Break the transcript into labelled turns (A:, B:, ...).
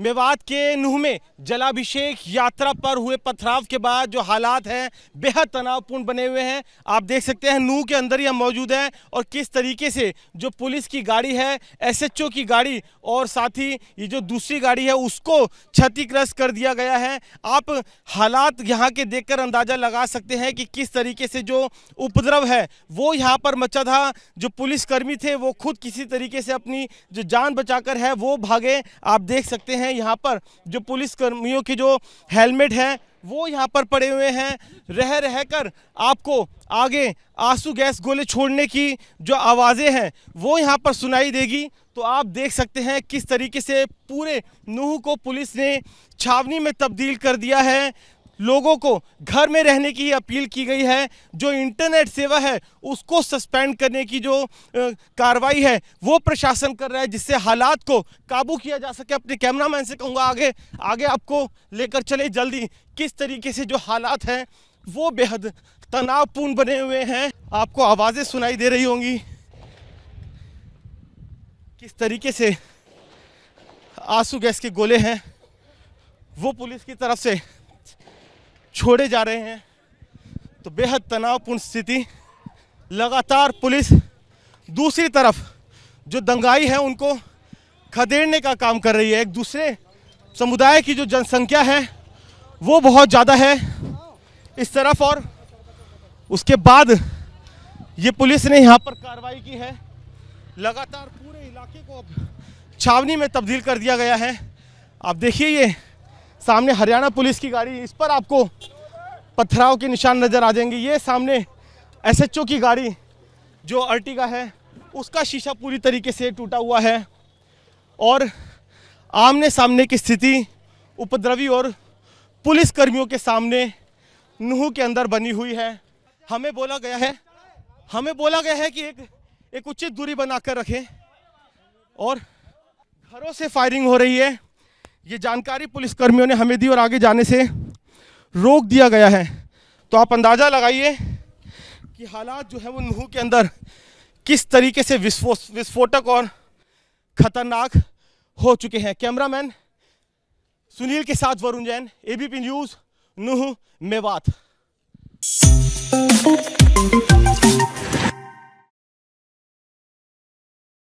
A: मेवात के नूह में जलाभिषेक यात्रा पर हुए पथराव के बाद जो हालात हैं बेहद तनावपूर्ण बने हुए हैं आप देख सकते हैं नूह के अंदर ही हम मौजूद हैं और किस तरीके से जो पुलिस की गाड़ी है एसएचओ की गाड़ी और साथ ही ये जो दूसरी गाड़ी है उसको क्षतिग्रस्त कर दिया गया है आप हालात यहाँ के देखकर अंदाज़ा लगा सकते हैं कि किस तरीके से जो उपद्रव है वो यहाँ पर मचा था जो पुलिसकर्मी थे वो खुद किसी तरीके से अपनी जो जान बचाकर है वो भागे आप देख सकते हैं हैं यहाँ पर जो पुलिस कर्मियों की जो हेलमेट है वो यहाँ पर पड़े हुए हैं रह रह कर आपको आगे आंसू गैस गोले छोड़ने की जो आवाज़ें हैं वो यहाँ पर सुनाई देगी तो आप देख सकते हैं किस तरीके से पूरे नूह को पुलिस ने छावनी में तब्दील कर दिया है लोगों को घर में रहने की अपील की गई है जो इंटरनेट सेवा है उसको सस्पेंड करने की जो कार्रवाई है वो प्रशासन कर रहा है जिससे हालात को काबू किया जा सके अपने कैमरामैन से कहूँगा आगे आगे आपको लेकर चले जल्दी किस तरीके से जो हालात हैं वो बेहद तनावपूर्ण बने हुए हैं आपको आवाज़ें सुनाई दे रही होंगी किस तरीके से आंसू गैस के गोले हैं वो पुलिस की तरफ से छोड़े जा रहे हैं तो बेहद तनावपूर्ण स्थिति लगातार पुलिस दूसरी तरफ जो दंगाई है उनको खदेड़ने का काम कर रही है एक दूसरे समुदाय की जो जनसंख्या है वो बहुत ज़्यादा है इस तरफ और उसके बाद ये पुलिस ने यहाँ पर कार्रवाई की है लगातार पूरे इलाके को अब छावनी में तब्दील कर दिया गया है आप देखिए ये सामने हरियाणा पुलिस की गाड़ी इस पर आपको पत्थराव के निशान नज़र आ जाएंगे ये सामने एसएचओ की गाड़ी जो अर्टिगा है उसका शीशा पूरी तरीके से टूटा हुआ है और आमने सामने की स्थिति उपद्रवी और पुलिस कर्मियों के सामने नूह के अंदर बनी हुई है हमें बोला गया है हमें बोला गया है कि एक एक उचित दूरी बनाकर रखें और घरों से फायरिंग हो रही है ये जानकारी पुलिस कर्मियों ने हमें दी और आगे जाने से रोक दिया गया है तो आप अंदाज़ा लगाइए कि हालात जो है वो नूह के अंदर किस तरीके से विस्फो विस्फोटक और ख़तरनाक हो चुके हैं कैमरामैन सुनील के साथ वरुण जैन एबीपी न्यूज़ नूह मेवात